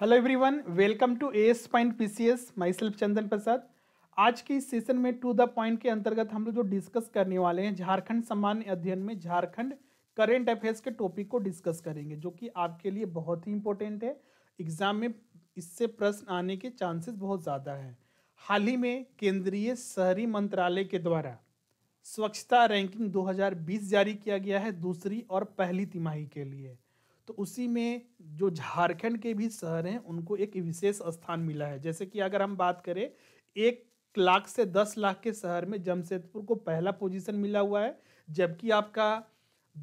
hello everyone welcome to A S point P S myself Chandan Prasad आज के इस session में टू द पॉइंट के अंतर्गत हम लोग जो डिस्कस करने वाले हैं झारखंड सामान्य अध्ययन में झारखंड करेंट अफेयर्स के टॉपिक को डिस्कस करेंगे जो कि आपके लिए बहुत ही इंपॉर्टेंट है एग्जाम में इससे प्रश्न आने के चांसेस बहुत ज़्यादा है हाल ही में केंद्रीय शहरी मंत्रालय के द्वारा स्वच्छता रैंकिंग 2020 जारी किया गया है दूसरी और पहली तिमाही के लिए तो उसी में जो झारखंड के भी शहर हैं उनको एक विशेष स्थान मिला है जैसे कि अगर हम बात करें एक लाख से दस लाख के शहर में जमशेदपुर को पहला पोजीशन मिला हुआ है जबकि आपका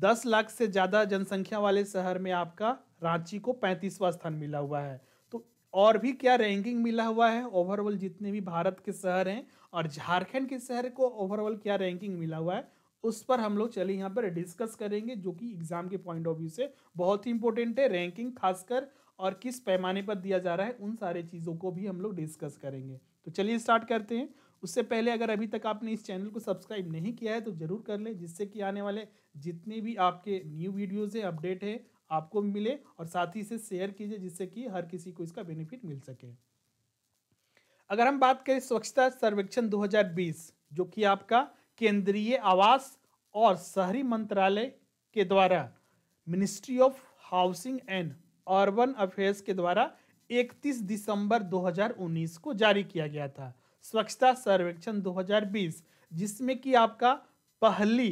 दस लाख से ज़्यादा जनसंख्या वाले शहर में आपका रांची को पैंतीसवा स्थान मिला हुआ है तो और भी क्या रैंकिंग मिला हुआ है ओवरऑल जितने भी भारत के शहर हैं और झारखंड के शहर को ओवरऑल क्या रैंकिंग मिला हुआ है उस पर हम लोग चले यहाँ पर डिस्कस करेंगे जो कि एग्जाम के पॉइंट ऑफ व्यू से बहुत ही इंपॉर्टेंट है रैंकिंग खासकर और किस पैमाने पर दिया जा रहा है उन सारे चीज़ों को भी हम लोग डिस्कस करेंगे तो चलिए स्टार्ट करते हैं उससे पहले अगर अभी तक आपने इस चैनल को सब्सक्राइब नहीं किया है तो ज़रूर कर लें जिससे कि आने वाले जितने भी आपके न्यू वीडियोज़ हैं अपडेट हैं आपको मिले और साथ ही इसे शेयर कीजिए जिससे कि हर किसी को इसका बेनिफिट मिल सके अगर हम बात करें स्वच्छता सर्वेक्षण 2020 जो कि आपका केंद्रीय आवास और शहरी मंत्रालय के द्वारा ministry of housing and urban affairs के द्वारा 31 दिसंबर 2019 को जारी किया गया था स्वच्छता सर्वेक्षण 2020 जिसमें कि आपका पहली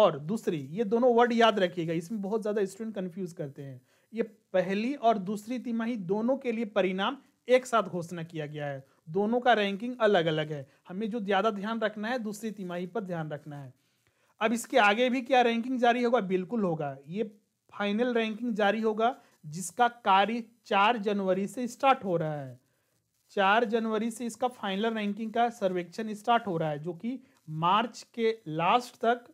और दूसरी ये दोनों वर्ड याद रखिएगा इसमें बहुत ज़्यादा स्टूडेंट कंफ्यूज करते हैं ये पहली और दूसरी तिमाही दोनों के लिए परिणाम एक साथ घोषणा किया गया है दोनों का रैंकिंग अलग अलग है हमें जो ज़्यादा ध्यान रखना है दूसरी तिमाही पर ध्यान रखना है अब इसके आगे भी क्या रैंकिंग जारी होगा बिल्कुल होगा ये फाइनल रैंकिंग जारी होगा जिसका कार्य चार जनवरी से स्टार्ट हो रहा है चार जनवरी से इसका फाइनल रैंकिंग का सर्वेक्षण स्टार्ट हो रहा है जो कि मार्च के लास्ट तक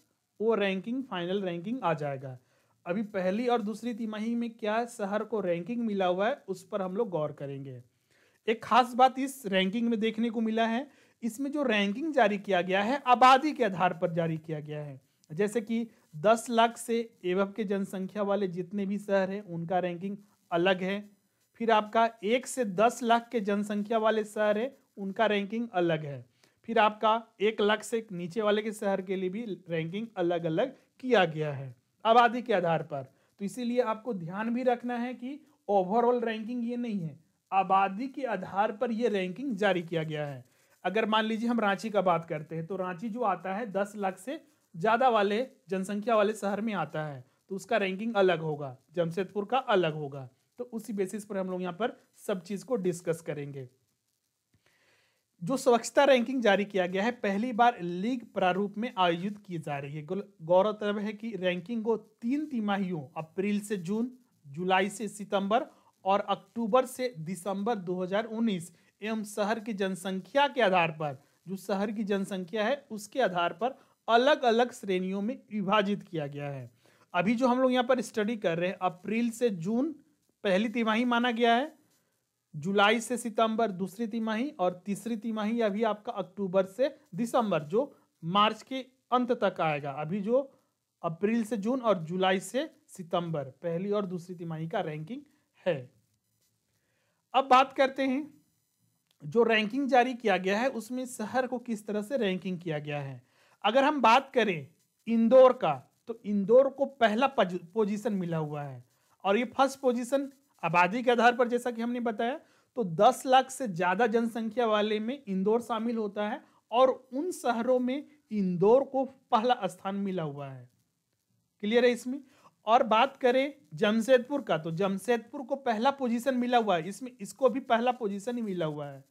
वो रैंकिंग फाइनल रैंकिंग आ जाएगा अभी पहली और दूसरी तिमाही में क्या शहर को रैंकिंग मिला हुआ है उस पर हम लोग गौर करेंगे एक खास बात इस रैंकिंग में देखने को मिला है इसमें जो रैंकिंग जारी किया गया है आबादी के आधार पर जारी किया गया है जैसे कि 10 लाख से एवब के जनसंख्या वाले जितने भी शहर हैं उनका रैंकिंग अलग है फिर आपका एक से दस लाख के जनसंख्या वाले शहर है उनका रैंकिंग अलग है फिर आपका एक लाख से नीचे वाले के शहर के लिए भी रैंकिंग अलग अलग किया गया है आबादी के आधार पर तो इसीलिए आपको ध्यान भी रखना है कि ओवरऑल रैंकिंग ये नहीं है आबादी के आधार पर यह रैंकिंग जारी किया गया है अगर मान लीजिए हम रांची का बात करते हैं तो रांची जो आता है दस लाख से ज़्यादा वाले जनसंख्या वाले शहर में आता है तो उसका रैंकिंग अलग होगा जमशेदपुर का अलग होगा तो उसी बेसिस पर हम लोग यहाँ पर सब चीज़ को डिस्कस करेंगे जो स्वच्छता रैंकिंग जारी किया गया है पहली बार लीग प्रारूप में आयोजित की जा रही है गौरतलब है कि रैंकिंग को तीन तिमाहियों अप्रैल से जून जुलाई से सितंबर और अक्टूबर से दिसंबर 2019 एवं शहर की जनसंख्या के आधार पर जो शहर की जनसंख्या है उसके आधार पर अलग अलग श्रेणियों में विभाजित किया गया है अभी जो हम लोग यहाँ पर स्टडी कर रहे हैं अप्रैल से जून पहली तिमाही माना गया है जुलाई से सितंबर दूसरी तिमाही और तीसरी तिमाही अभी आपका अक्टूबर से दिसंबर जो मार्च के अंत तक आएगा अभी जो अप्रैल से जून और जुलाई से सितंबर पहली और दूसरी तिमाही का रैंकिंग है अब बात करते हैं जो रैंकिंग जारी किया गया है उसमें शहर को किस तरह से रैंकिंग किया गया है अगर हम बात करें इंदौर का तो इंदौर को पहला पोजीशन मिला हुआ है और ये फर्स्ट पोजीशन आबादी के आधार पर जैसा कि हमने बताया तो 10 लाख से ज़्यादा जनसंख्या वाले में इंदौर शामिल होता है और उन शहरों में इंदौर को पहला स्थान मिला हुआ है क्लियर है इसमें और बात करें जमशेदपुर का तो जमशेदपुर को पहला पोजीशन मिला हुआ है इसमें इसको भी पहला पोजीशन ही मिला हुआ है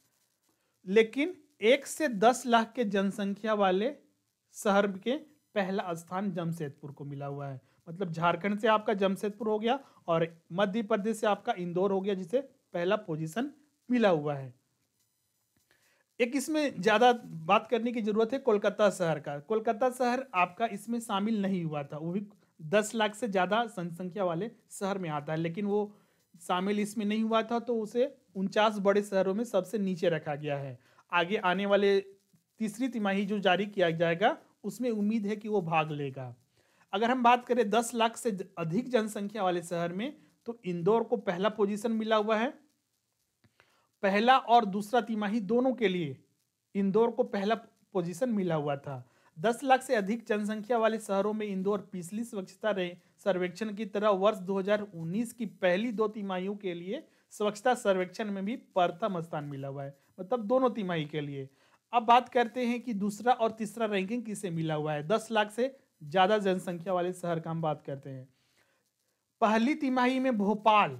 लेकिन एक से दस लाख के जनसंख्या वाले शहर के पहला स्थान जमशेदपुर को मिला हुआ है मतलब झारखंड से आपका जमशेदपुर हो गया और मध्य प्रदेश से आपका इंदौर हो गया जिसे पहला पोजीशन मिला हुआ है एक इसमें ज़्यादा बात करने की ज़रूरत है कोलकाता शहर का कोलकाता शहर आपका इसमें शामिल नहीं हुआ था वो भी दस लाख से ज़्यादा जनसंख्या वाले शहर में आता है लेकिन वो शामिल इसमें नहीं हुआ था तो उसे उनचास बड़े शहरों में सबसे नीचे रखा गया है आगे आने वाले तीसरी तिमाही जो जारी किया जाएगा उसमें उम्मीद है कि वो भाग लेगा अगर हम बात करें दस लाख से अधिक जनसंख्या वाले शहर में तो इंदौर को पहला पोजीशन मिला हुआ है पहला और दूसरा तिमाही दोनों के लिए इंदौर को पहला पोजीशन मिला हुआ था दस लाख से अधिक जनसंख्या वाले शहरों में इंदौर पिछली स्वच्छता सर्वेक्षण की तरह वर्ष 2019 की पहली दो तिमाहियों के लिए स्वच्छता सर्वेक्षण में भी प्रथम स्थान मिला हुआ है मतलब दोनों तिमाही के लिए अब बात करते हैं कि दूसरा और तीसरा रैंकिंग किसे मिला हुआ है दस लाख से ज़्यादा जनसंख्या वाले शहर का हम बात करते हैं पहली तिमाही में भोपाल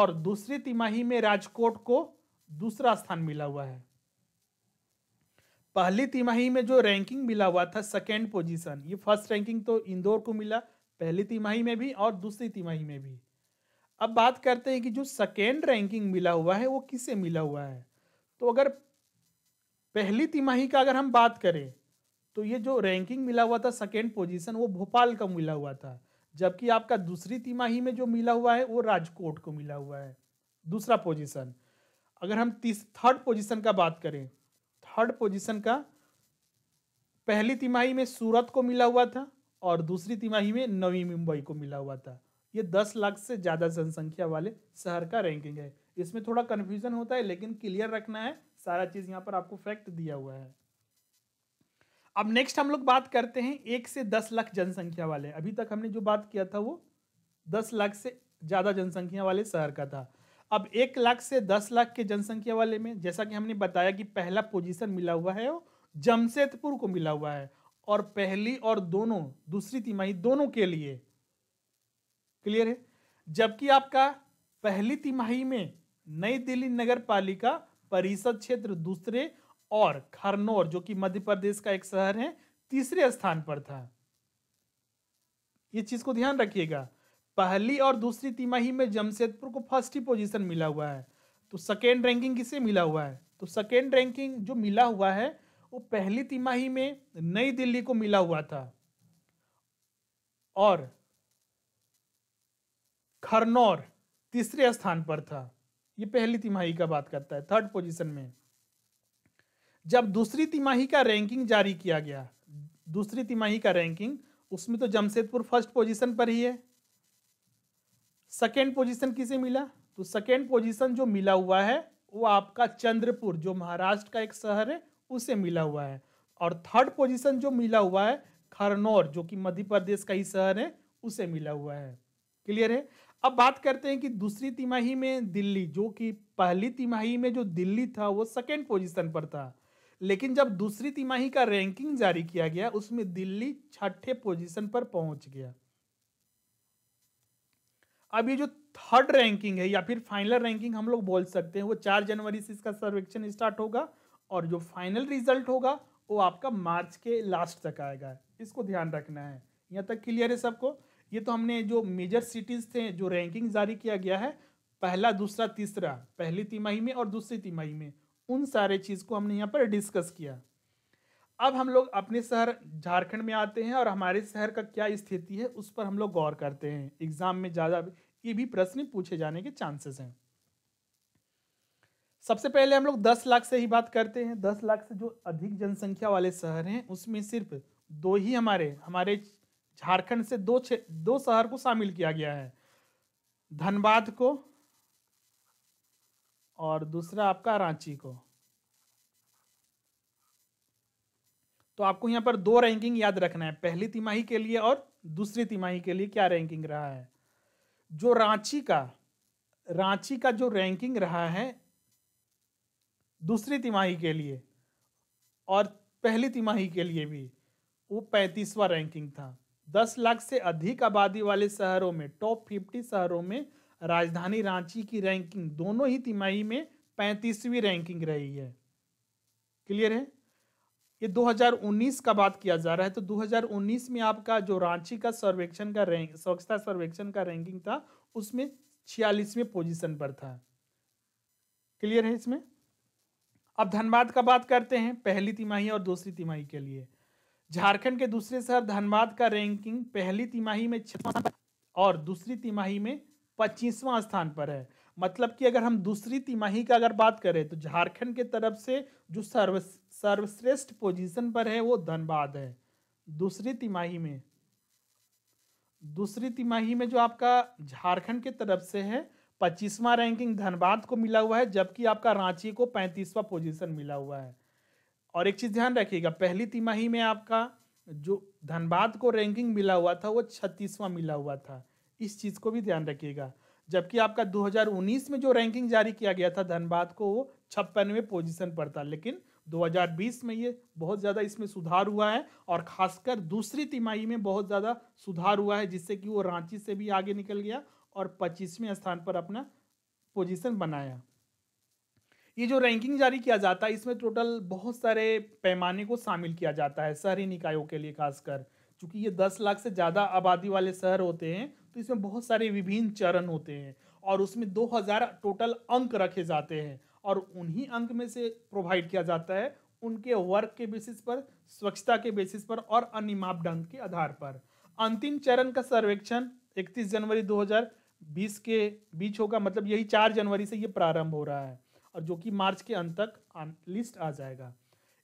और दूसरी तिमाही में राजकोट को दूसरा स्थान मिला हुआ है पहली तिमाही में जो रैंकिंग मिला हुआ था सेकेंड पोजीशन ये फर्स्ट रैंकिंग तो इंदौर को मिला पहली तिमाही में भी और दूसरी तिमाही में भी अब बात करते हैं कि जो सेकेंड रैंकिंग मिला हुआ है वो किसे मिला हुआ है तो अगर पहली तिमाही का अगर हम बात करें तो ये जो रैंकिंग मिला हुआ था सेकेंड पोजीशन वो भोपाल का मिला हुआ था जबकि आपका दूसरी तिमाही में जो मिला हुआ है वो राजकोट को मिला हुआ है दूसरा पोजीशन अगर हम तीस थर्ड पोजीशन का बात करें थर्ड पोजीशन का पहली तिमाही में सूरत को मिला हुआ था और दूसरी तिमाही में नवी मुंबई को मिला हुआ था ये दस लाख से ज़्यादा जनसंख्या वाले शहर का रैंकिंग है इसमें थोड़ा कन्फ्यूजन होता है लेकिन क्लियर रखना है सारा चीज़ यहाँ पर आपको फैक्ट दिया हुआ है अब नेक्स्ट हम लोग बात करते हैं एक से दस लाख जनसंख्या वाले अभी तक हमने जो बात किया था वो दस लाख से ज़्यादा जनसंख्या वाले शहर का था अब एक लाख से दस लाख के जनसंख्या वाले में जैसा कि हमने बताया कि पहला पोजीशन मिला हुआ है जमशेदपुर को मिला हुआ है और पहली और दोनों दूसरी तिमाही दोनों के लिए क्लियर है जबकि आपका पहली तिमाही में नई दिल्ली नगर पालिका परिषद क्षेत्र दूसरे और खरनौर जो कि मध्य प्रदेश का एक शहर है तीसरे स्थान पर था ये चीज को ध्यान रखिएगा पहली और दूसरी तिमाही में जमशेदपुर को फर्स्ट ही पोजीशन मिला हुआ है तो सेकेंड रैंकिंग किसे मिला हुआ है तो सेकेंड रैंकिंग जो मिला हुआ है वो पहली तिमाही में नई दिल्ली को मिला हुआ था और खरनौर तीसरे स्थान पर था ये पहली तिमाही का बात करता है थर्ड पोजीशन में जब दूसरी तिमाही का रैंकिंग जारी किया गया दूसरी तिमाही का रैंकिंग उसमें तो जमशेदपुर फर्स्ट पोजीशन पर ही है सेकेंड पोजीशन किसे मिला तो सेकेंड पोजीशन जो मिला हुआ है वो आपका चंद्रपुर जो महाराष्ट्र का एक शहर है उसे मिला हुआ है और थर्ड पोजीशन जो मिला हुआ है खरनौर जो कि मध्य प्रदेश का ही शहर है उसे मिला हुआ है क्लियर है अब बात करते हैं कि दूसरी तिमाही में दिल्ली जो कि पहली तिमाही में जो दिल्ली था वो सेकेंड पोजीशन पर था लेकिन जब दूसरी तिमाही का रैंकिंग जारी किया गया उसमें दिल्ली छठे पोजीशन पर पहुंच गया अब ये जो थर्ड रैंकिंग है या फिर फाइनल रैंकिंग हम लोग बोल सकते हैं वो चार जनवरी से इसका सर्वेक्षण स्टार्ट होगा और जो फाइनल रिजल्ट होगा वो आपका मार्च के लास्ट तक आएगा इसको ध्यान रखना है यहाँ तक क्लियर है सबको ये तो हमने जो मेजर सिटीज़ थे जो रैंकिंग जारी किया गया है पहला दूसरा तीसरा पहली तिमाही में और दूसरी तिमाही में उन सारे चीज़ को हमने यहाँ पर डिस्कस किया अब हम लोग अपने शहर झारखंड में आते हैं और हमारे शहर का क्या स्थिति है उस पर हम लोग गौर करते हैं एग्जाम में ज़्यादा ये भी प्रश्न पूछे जाने के चांसेस हैं सबसे पहले हम लोग दस लाख से ही बात करते हैं दस लाख से जो अधिक जनसंख्या वाले शहर हैं उसमें सिर्फ दो ही हमारे हमारे झारखंड से दो दो शहर को शामिल किया गया है धनबाद को और दूसरा आपका रांची को तो आपको यहाँ पर दो रैंकिंग याद रखना है पहली तिमाही के लिए और दूसरी तिमाही के लिए क्या रैंकिंग रहा है जो रांची का रांची का जो रैंकिंग रहा है दूसरी तिमाही के लिए और पहली तिमाही के लिए भी वो पैंतीसवा रैंकिंग था दस लाख से अधिक आबादी वाले शहरों में टॉप फिफ्टी शहरों में राजधानी रांची की रैंकिंग दोनों ही तिमाही में पैंतीसवीं रैंकिंग रही है क्लियर है ये 2019 का बात किया जा रहा है तो 2019 में आपका जो रांची का सर्वेक्षण का रैंक स्वच्छता सर्वेक्षण का रैंकिंग था उसमें छियालीसवें पोजीशन पर था क्लियर है इसमें अब धनबाद का बात करते हैं पहली तिमाही और दूसरी तिमाही के लिए झारखंड के दूसरे शहर धनबाद का रैंकिंग पहली तिमाही में छठवां और दूसरी तिमाही में पच्चीसवां स्थान पर है मतलब कि अगर हम दूसरी तिमाही का अगर बात करें तो झारखंड के तरफ से जो सर्व सर्वश्रेष्ठ पोजीशन पर है वो धनबाद है दूसरी तिमाही में दूसरी तिमाही में जो आपका झारखंड के तरफ से है पच्चीसवां रैंकिंग धनबाद को मिला हुआ है जबकि आपका रांची को पैंतीसवां पोजीशन मिला हुआ है और एक चीज़ ध्यान रखिएगा पहली तिमाही में आपका जो धनबाद को रैंकिंग मिला हुआ था वो छत्तीसवां मिला हुआ था इस चीज़ को भी ध्यान रखिएगा जबकि आपका 2019 में जो रैंकिंग जारी किया गया था धनबाद को वो छप्पनवे पोजिशन पर था लेकिन 2020 में ये बहुत ज़्यादा इसमें सुधार हुआ है और खासकर दूसरी तिमाही में बहुत ज़्यादा सुधार हुआ है जिससे कि वो रांची से भी आगे निकल गया और पच्चीसवें स्थान पर अपना पोजीशन बनाया ये जो रैंकिंग जारी किया जाता है इसमें टोटल बहुत सारे पैमाने को शामिल किया जाता है शहरी निकायों के लिए खासकर चूंकि ये दस लाख से ज़्यादा आबादी वाले शहर होते हैं तो इसमें बहुत सारे विभिन्न चरण होते हैं और उसमें 2000 टोटल अंक रखे जाते हैं और उन्हीं अंक में से प्रोवाइड किया जाता है उनके वर्क के बेसिस पर स्वच्छता के बेसिस पर और अन्य मापदंड के आधार पर अंतिम चरण का सर्वेक्षण 31 जनवरी 2020 के बीच होगा मतलब यही 4 जनवरी से ये प्रारंभ हो रहा है और जो कि मार्च के अंत तक लिस्ट अं, आ जाएगा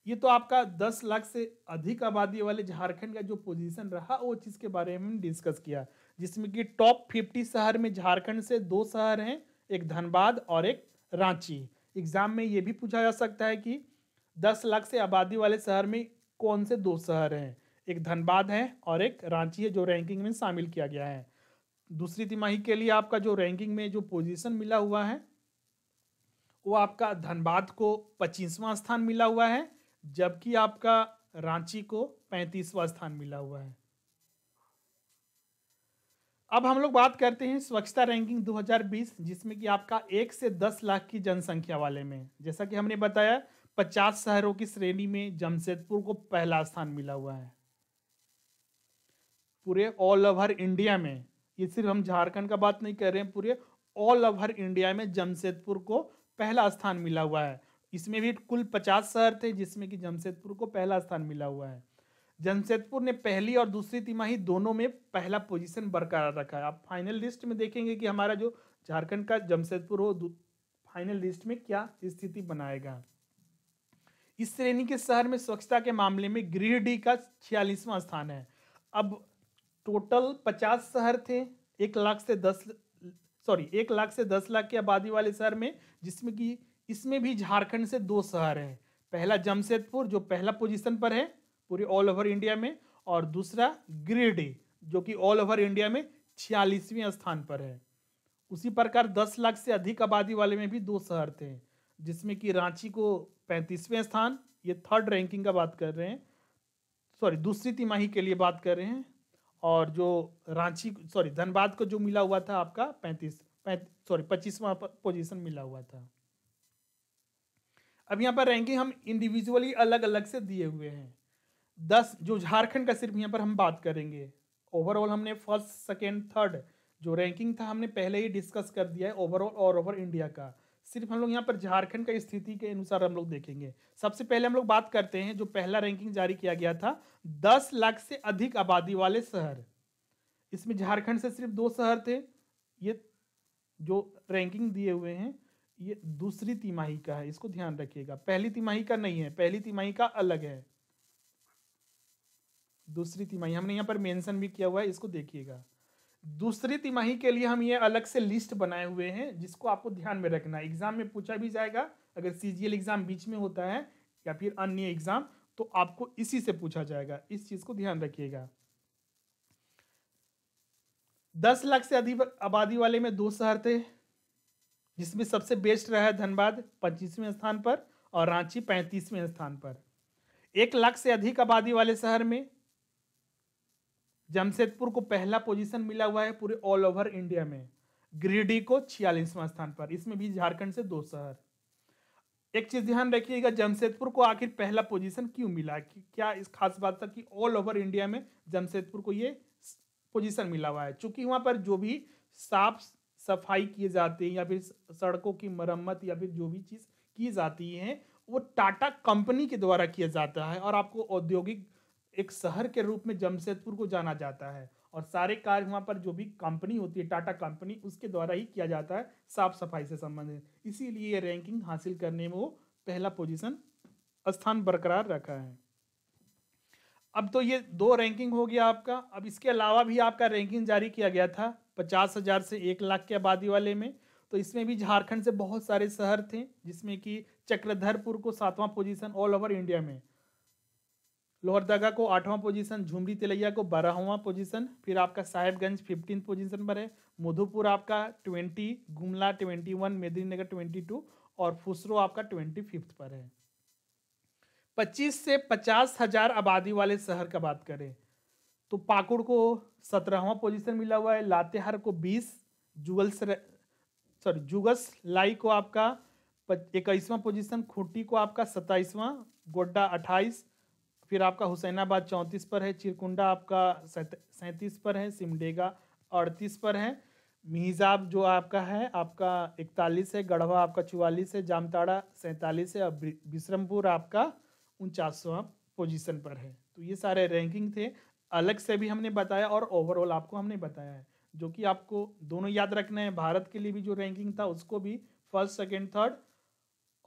ये तो आपका 10 लाख से अधिक आबादी वाले झारखंड का जो पोजीशन रहा वो चीज़ के बारे में डिस्कस किया जिसमें कि टॉप 50 शहर में झारखंड से दो शहर हैं एक धनबाद और एक रांची एग्जाम में ये भी पूछा जा सकता है कि दस लाख से आबादी वाले शहर में कौन से दो शहर हैं एक धनबाद है और एक रांची है जो रैंकिंग में शामिल किया गया है दूसरी तिमाही के लिए आपका जो रैंकिंग में जो पोजीशन मिला हुआ है वो आपका धनबाद को पच्चीसवां स्थान मिला हुआ है जबकि आपका रांची को पैंतीसवां स्थान मिला हुआ है अब हम लोग बात करते हैं स्वच्छता रैंकिंग 2020 जिसमें कि आपका एक से दस लाख की जनसंख्या वाले में जैसा कि हमने बताया पचास शहरों की श्रेणी में जमशेदपुर को पहला स्थान मिला हुआ है पूरे ऑल ओवर इंडिया में ये सिर्फ हम झारखंड का बात नहीं कर रहे हैं पूरे ऑल ओवर इंडिया में जमशेदपुर को पहला स्थान मिला हुआ है इसमें भी कुल पचास शहर थे जिसमें कि जमशेदपुर को पहला स्थान मिला हुआ है जमशेदपुर ने पहली और दूसरी तिमाही दोनों में पहला पोजीशन बरकरार रखा है आप फाइनल लिस्ट में देखेंगे कि हमारा जो झारखंड का जमशेदपुर हो फाइनल लिस्ट में क्या स्थिति बनाएगा इस श्रेणी के शहर में स्वच्छता के मामले में गृह का छियालीसवां स्थान है अब टोटल पचास शहर थे एक लाख से दस सॉरी एक लाख से दस लाख की आबादी वाले शहर में जिसमें कि इसमें भी झारखंड से दो शहर हैं पहला जमशेदपुर जो पहला पोजीशन पर है पूरे ऑल ओवर इंडिया में और दूसरा ए जो कि ऑल ओवर इंडिया में छियालीसवें स्थान पर है उसी प्रकार दस लाख से अधिक आबादी वाले में भी दो शहर थे जिसमें कि रांची को पैंतीसवें स्थान ये थर्ड रैंकिंग का बात कर रहे हैं सॉरी दूसरी तिमाही के लिए बात कर रहे हैं और जो रांची सॉरी धनबाद को जो मिला हुआ था आपका पैंतीस सॉरी पच्चीसवा पोजीशन मिला हुआ था अब यहाँ पर रैंकिंग हम इंडिविजुअली अलग अलग से दिए हुए हैं दस जो झारखंड का सिर्फ यहाँ पर हम बात करेंगे ओवरऑल हमने फर्स्ट सेकेंड थर्ड जो रैंकिंग था हमने पहले ही डिस्कस कर दिया है ओवरऑल और ओवर इंडिया का सिर्फ हम लोग यहाँ पर झारखंड का स्थिति के अनुसार हम लोग देखेंगे सबसे पहले हम लोग बात करते हैं जो पहला रैंकिंग जारी किया गया था दस लाख से अधिक आबादी वाले शहर इसमें झारखंड से सिर्फ दो शहर थे ये जो रैंकिंग दिए हुए हैं ये दूसरी तिमाही का है इसको ध्यान रखिएगा पहली तिमाही का नहीं है पहली तिमाही का अलग है दूसरी तिमाही हमने यहाँ पर मेंशन भी किया हुआ है इसको देखिएगा दूसरी तिमाही के लिए हम ये अलग से लिस्ट बनाए हुए हैं जिसको आपको ध्यान में रखना है एग्जाम में पूछा भी जाएगा अगर सी एग्जाम बीच में होता है या फिर अन्य एग्जाम तो आपको इसी से पूछा जाएगा इस चीज को ध्यान रखिएगा दस लाख से अधिक आबादी वाले में दो शहर थे जिसमें सबसे बेस्ट रहा धनबाद पच्चीसवें स्थान पर और रांची पैंतीसवें स्थान पर एक लाख से अधिक आबादी वाले शहर में जमशेदपुर को पहला पोजीशन मिला हुआ है पूरे ऑल ओवर इंडिया में गिरिडीह को छियालीसवां स्थान पर इसमें भी झारखंड से दो शहर एक चीज ध्यान रखिएगा जमशेदपुर को आखिर पहला पोजीशन क्यों मिला क्या इस खास बात था कि ऑल ओवर इंडिया में जमशेदपुर को ये पोजीशन मिला हुआ है चूंकि वहां पर जो भी साफ सफाई किए जाते हैं या फिर सड़कों की मरम्मत या फिर जो भी चीज की जाती है वो टाटा कंपनी के द्वारा किया जाता है और आपको औद्योगिक एक शहर के रूप में जमशेदपुर को जाना जाता है और सारे कार्य वहाँ पर जो भी कंपनी होती है टाटा कंपनी उसके द्वारा ही किया जाता है साफ सफाई से संबंधित इसीलिए ये रैंकिंग हासिल करने में वो पहला पोजीशन स्थान बरकरार रखा है अब तो ये दो रैंकिंग हो गया आपका अब इसके अलावा भी आपका रैंकिंग जारी किया गया था पचास हज़ार से एक लाख की आबादी वाले में तो इसमें भी झारखंड से बहुत सारे शहर थे जिसमें कि चक्रधरपुर को सातवां पोजीशन ऑल ओवर इंडिया में लोहरदगा को आठवां पोजीशन झुमरी तिलैया को बारहवां पोजीशन फिर आपका साहेबगंज फिफ्टीन पोजीशन पर है मधुपुर आपका twenty Gumla twenty one Medininagar twenty two और फुसरो आपका ट्वेंटी फिफ्थ पर है पच्चीस से पचास हजार आबादी वाले शहर का बात करें तो पाकुड़ को सत्रहवा पोजीशन मिला हुआ है लातेहार को बीस जुगल सॉरी जुगस लाई को आपका इक्कीसवां पोजीशन खूंटी को आपका सत्ताईसवां गोड्डा अट्ठाईस फिर आपका हुसैनाबाद चौंतीस पर है चिरकुंडा आपका सैंतीस पर है सिमडेगा अड़तीस पर है मिहिजाब जो आपका है आपका इकतालीस है गढ़वा आपका चवालीस है जामताड़ा सैंतालीस है और बिश्रमपुर आपका उनचासवा पोजीशन पर है तो ये सारे रैंकिंग थे अलग से भी हमने बताया और ओवरऑल आपको हमने बताया है जो कि आपको दोनों याद रखना है भारत के लिए भी जो रैंकिंग था उसको भी फर्स्ट सेकेंड थर्ड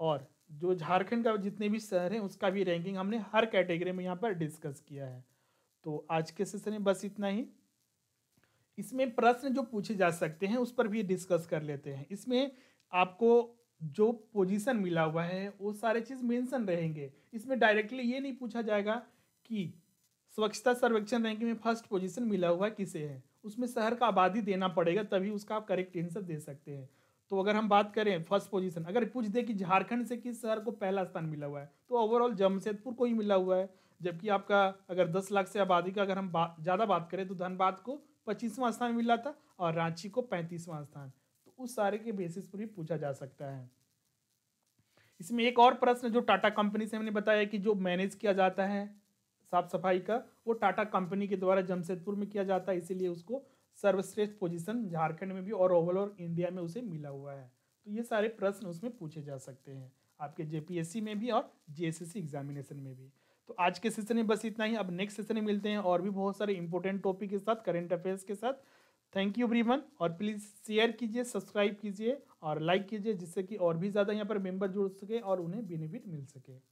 और जो झारखंड का जितने भी शहर हैं उसका भी रैंकिंग हमने हर कैटेगरी में यहाँ पर डिस्कस किया है तो आज के सेशन में बस इतना ही इसमें प्रश्न जो पूछे जा सकते हैं उस पर भी डिस्कस कर लेते हैं इसमें आपको जो पोजीशन मिला हुआ है वो सारे चीज़ मेंशन रहेंगे इसमें डायरेक्टली ये नहीं पूछा जाएगा कि स्वच्छता सर्वेक्षण रैंकिंग में फर्स्ट पोजीशन मिला हुआ किसे है उसमें शहर का आबादी देना पड़ेगा तभी उसका आप करेक्ट आंसर दे सकते हैं तो अगर हम बात करें फर्स्ट पोजीशन अगर पूछ दे कि झारखंड से किस शहर को पहला स्थान मिला हुआ है तो ओवरऑल जमशेदपुर को ही मिला हुआ है जबकि आपका अगर दस लाख से आबादी का अगर हम बा, ज़्यादा बात करें तो धनबाद को पच्चीसवां स्थान मिला था और रांची को पैंतीसवां स्थान तो उस सारे के बेसिस पर भी पूछा जा सकता है इसमें एक और प्रश्न जो टाटा कंपनी से हमने बताया कि जो मैनेज किया जाता है साफ सफाई का वो टाटा कंपनी के द्वारा जमशेदपुर में किया जाता है इसीलिए उसको सर्वश्रेष्ठ पोजीशन झारखंड में भी और ओवरऑल इंडिया में उसे मिला हुआ है तो ये सारे प्रश्न उसमें पूछे जा सकते हैं आपके जे में भी और जे एग्जामिनेशन में भी तो आज के सेशन में बस इतना ही अब नेक्स्ट सेशन में मिलते हैं और भी बहुत सारे इंपॉर्टेंट टॉपिक के साथ करेंट अफेयर्स के साथ थैंक यू एवरी और प्लीज़ शेयर कीजिए सब्सक्राइब कीजिए और लाइक कीजिए जिससे कि और भी ज़्यादा यहाँ पर मेंबर जुड़ सके और उन्हें बेनिफिट मिल सके